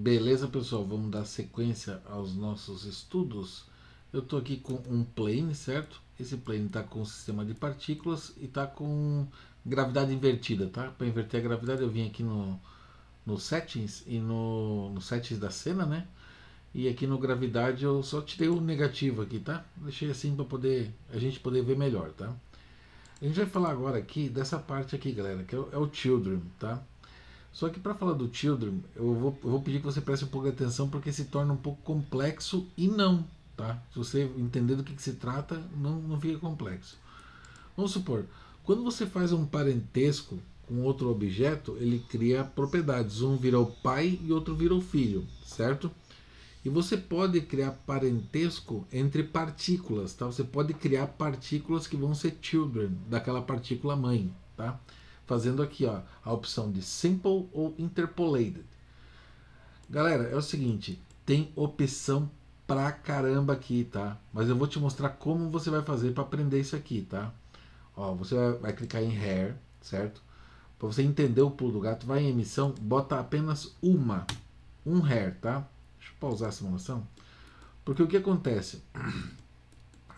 Beleza, pessoal? Vamos dar sequência aos nossos estudos. Eu estou aqui com um plane, certo? Esse plane está com o sistema de partículas e está com gravidade invertida, tá? Para inverter a gravidade eu vim aqui no, no settings e no, no settings da cena, né? E aqui no gravidade eu só tirei o negativo aqui, tá? Deixei assim para poder a gente poder ver melhor, tá? A gente vai falar agora aqui dessa parte aqui, galera, que é o, é o children, tá? Só que para falar do Children, eu vou, eu vou, pedir que você preste um pouco de atenção porque se torna um pouco complexo e não, tá? Se você entender do que, que se trata, não, não fica complexo. Vamos supor, quando você faz um parentesco com outro objeto, ele cria propriedades. Um vira o pai e outro vira o filho, certo? E você pode criar parentesco entre partículas, tá? Você pode criar partículas que vão ser children daquela partícula mãe, tá? fazendo aqui ó, a opção de Simple ou Interpolated. Galera, é o seguinte, tem opção pra caramba aqui, tá? Mas eu vou te mostrar como você vai fazer para aprender isso aqui, tá? Ó, você vai, vai clicar em Hair, certo? Para você entender o pulo do gato, vai em emissão, bota apenas uma, um hair, tá? Deixa eu pausar a simulação. Porque o que acontece?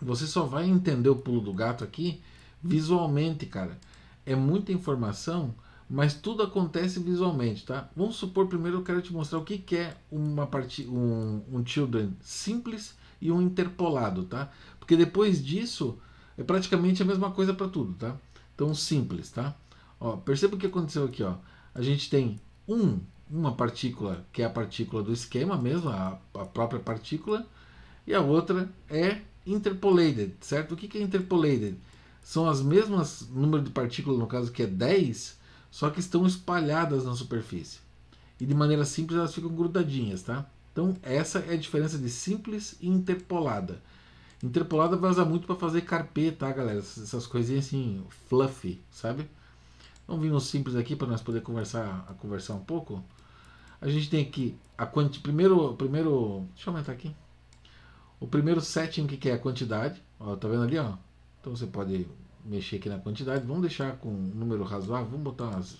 Você só vai entender o pulo do gato aqui visualmente, cara é muita informação, mas tudo acontece visualmente, tá? Vamos supor primeiro eu quero te mostrar o que, que é uma parte, um, um children simples e um interpolado, tá? Porque depois disso é praticamente a mesma coisa para tudo, tá? Então simples, tá? Ó, perceba o que aconteceu aqui, ó. A gente tem um, uma partícula que é a partícula do esquema mesmo, a, a própria partícula, e a outra é interpolated, certo? O que, que é interpolated? são as mesmas número de partículas, no caso que é 10, só que estão espalhadas na superfície. E de maneira simples elas ficam grudadinhas, tá? Então essa é a diferença de simples e interpolada. Interpolada vai usar muito para fazer carpê, tá, galera? Essas coisinhas assim, fluffy, sabe? Vamos vir no simples aqui para nós poder conversar, a conversar um pouco. A gente tem aqui a quanti, primeiro, primeiro, deixa eu aumentar aqui. O primeiro setting que é a quantidade, ó, tá vendo ali, ó? Então você pode mexer aqui na quantidade. Vamos deixar com um número razoável. Vamos botar umas,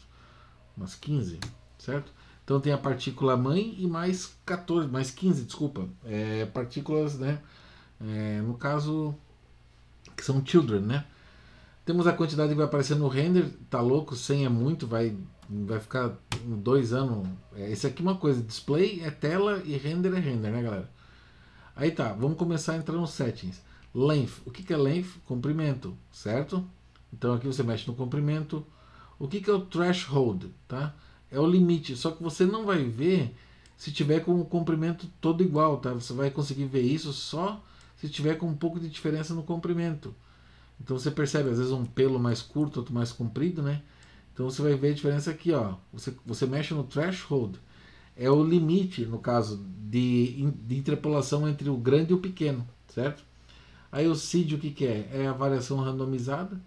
umas 15, certo? Então tem a partícula mãe e mais 14, mais 15, desculpa. É, partículas, né? É, no caso, que são children, né? Temos a quantidade que vai aparecer no render. Tá louco, 100 é muito, vai, vai ficar dois anos. É, esse aqui é uma coisa, display é tela e render é render, né, galera? Aí tá, vamos começar a entrar nos settings. Length. O que é length? Comprimento, certo? Então aqui você mexe no comprimento. O que é o threshold? Tá? É o limite, só que você não vai ver se tiver com o comprimento todo igual, tá? Você vai conseguir ver isso só se tiver com um pouco de diferença no comprimento. Então você percebe, às vezes um pelo mais curto, outro mais comprido, né? Então você vai ver a diferença aqui, ó. Você, você mexe no threshold, é o limite, no caso, de, de interpolação entre o grande e o pequeno, certo? Aí o CID o que, que é? É a variação randomizada.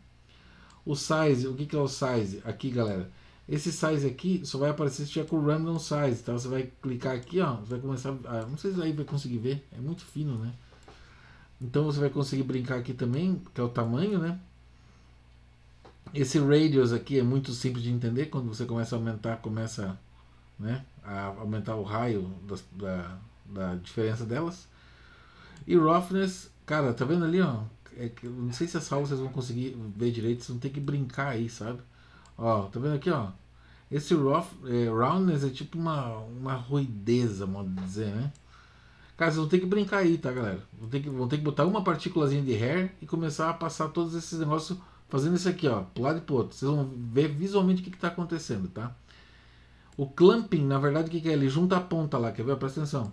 O size, o que, que é o size? Aqui, galera. Esse size aqui só vai aparecer se tiver com o random size, então Você vai clicar aqui, ó, vai começar, a, ah, não sei se aí vai conseguir ver, é muito fino, né? Então você vai conseguir brincar aqui também, que é o tamanho, né? Esse radius aqui é muito simples de entender, quando você começa a aumentar, começa né, a aumentar o raio da, da, da diferença delas. E roughness Cara, tá vendo ali, ó? É que, não sei se essa é aula vocês vão conseguir ver direito, vocês vão ter que brincar aí, sabe? Ó, tá vendo aqui, ó? Esse rough, é, roundness é tipo uma, uma ruideza, modo de dizer, né? Cara, vocês vão ter que brincar aí, tá, galera? Vão ter que, vão ter que botar uma partículazinha de hair e começar a passar todos esses negócios fazendo isso aqui, ó, pro lado e pro outro. Vocês vão ver visualmente o que, que tá acontecendo, tá? O clamping, na verdade, o que, que é? Ele junta a ponta lá, quer ver? Presta atenção.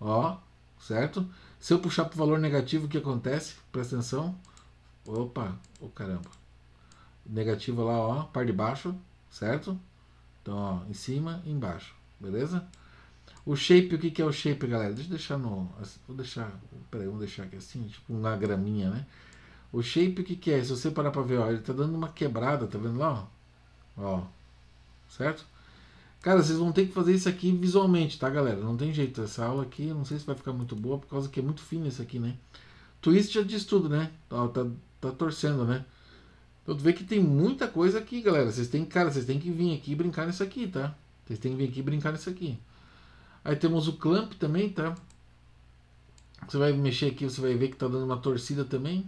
Ó, certo? Se eu puxar para o valor negativo, o que acontece? Presta atenção. Opa, o oh, caramba. Negativo lá, ó, par de baixo, certo? Então, ó, em cima e embaixo, beleza? O shape, o que, que é o shape, galera? Deixa eu deixar no... Vou deixar... Peraí, vou deixar aqui assim, tipo uma graminha, né? O shape, o que, que é? Se você parar para ver, ó, ele tá dando uma quebrada, tá vendo lá, ó? Ó, certo? Cara, vocês vão ter que fazer isso aqui visualmente, tá, galera? Não tem jeito. Essa aula aqui, não sei se vai ficar muito boa, por causa que é muito fino isso aqui, né? Twist já diz tudo, né? Ó, tá, tá torcendo, né? Então tu vê que tem muita coisa aqui, galera. Vocês têm, cara, vocês têm que vir aqui brincar nisso aqui, tá? Vocês têm que vir aqui brincar nisso aqui. Aí temos o clamp também, tá? Você vai mexer aqui, você vai ver que tá dando uma torcida também.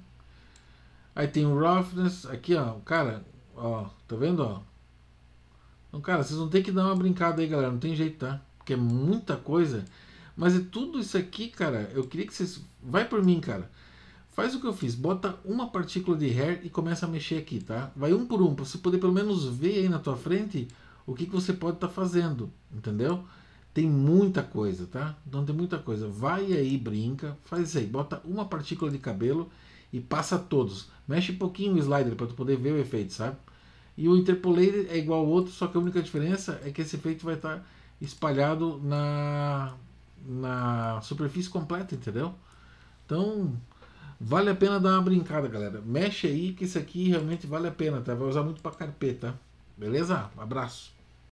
Aí tem o roughness, aqui ó, cara, ó, tá vendo ó? Então, cara, vocês vão ter que dar uma brincada aí, galera. Não tem jeito, tá? Porque é muita coisa. Mas é tudo isso aqui, cara. Eu queria que vocês. Vai por mim, cara. Faz o que eu fiz. Bota uma partícula de hair e começa a mexer aqui, tá? Vai um por um, pra você poder pelo menos ver aí na tua frente o que, que você pode estar tá fazendo, entendeu? Tem muita coisa, tá? Então tem muita coisa. Vai aí, brinca, faz isso aí. Bota uma partícula de cabelo e passa todos. Mexe um pouquinho o slider para tu poder ver o efeito, sabe? E o interpolator é igual ao outro, só que a única diferença é que esse efeito vai estar espalhado na, na superfície completa, entendeu? Então, vale a pena dar uma brincada, galera. Mexe aí que isso aqui realmente vale a pena, tá? Vai usar muito para carpeta, beleza? abraço.